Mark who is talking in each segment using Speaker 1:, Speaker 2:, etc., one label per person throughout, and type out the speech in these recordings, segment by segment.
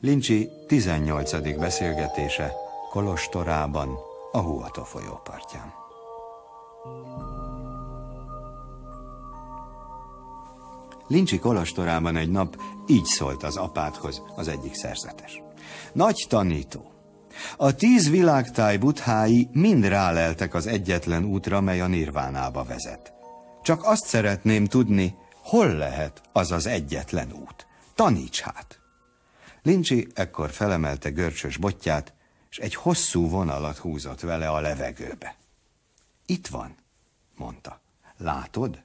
Speaker 1: Lincsi 18. beszélgetése Kolostorában, a Huata folyópartján. Lincsi Kolostorában egy nap így szólt az apádhoz az egyik szerzetes. Nagy tanító, a tíz világtáj buthái mind ráleltek az egyetlen útra, mely a nirvánába vezet. Csak azt szeretném tudni, hol lehet az az egyetlen út. Taníts hát! Lincsi ekkor felemelte görcsös botját, és egy hosszú vonalat húzott vele a levegőbe. Itt van, mondta. Látod?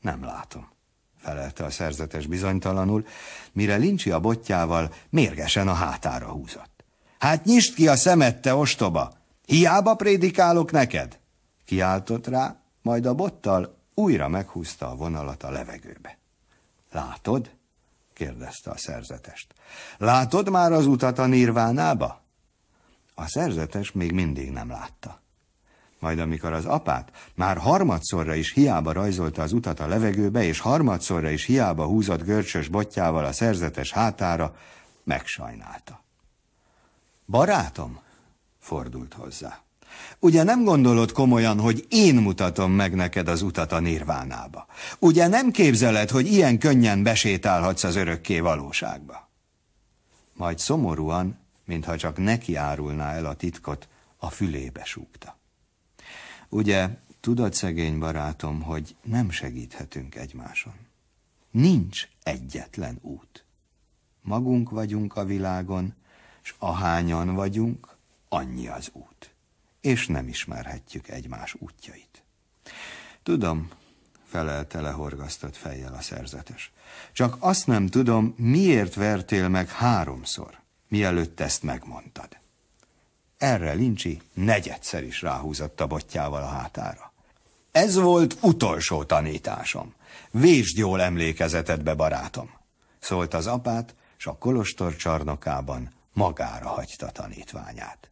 Speaker 1: Nem látom, felelte a szerzetes bizonytalanul, mire Lincsi a botjával mérgesen a hátára húzott. Hát nyisd ki a szemed, te ostoba! Hiába prédikálok neked! Kiáltott rá, majd a bottal újra meghúzta a vonalat a levegőbe. Látod? kérdezte a szerzetest. Látod már az utat a nirvánába? A szerzetes még mindig nem látta. Majd amikor az apát már harmadszorra is hiába rajzolta az utat a levegőbe, és harmadszorra is hiába húzott görcsös botjával a szerzetes hátára, megsajnálta. Barátom, fordult hozzá. Ugye nem gondolod komolyan, hogy én mutatom meg neked az utat a nirvánába? Ugye nem képzeled, hogy ilyen könnyen besétálhatsz az örökké valóságba? Majd szomorúan, mintha csak neki árulná el a titkot, a fülébe súgta. Ugye, tudod, szegény barátom, hogy nem segíthetünk egymáson. Nincs egyetlen út. Magunk vagyunk a világon, s ahányan vagyunk, annyi az út és nem ismerhetjük egymás útjait. Tudom, felelte lehorgasztott fejjel a szerzetes. Csak azt nem tudom, miért vertél meg háromszor, mielőtt ezt megmondtad. Erre Lincsi negyedszer is ráhúzott a botjával a hátára. Ez volt utolsó tanításom. Vésd jól emlékezetedbe, barátom, szólt az apát, s a kolostor csarnokában magára hagyta tanítványát.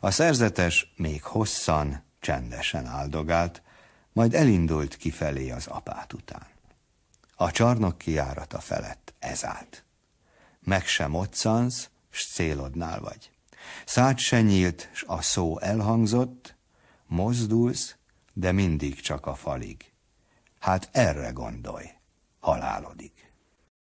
Speaker 1: A szerzetes még hosszan, csendesen áldogált, majd elindult kifelé az apát után. A csarnok kiárata felett ez állt. Meg sem otszansz, s célodnál vagy. Szád se nyílt, s a szó elhangzott, mozdulsz, de mindig csak a falig. Hát erre gondolj, halálodik.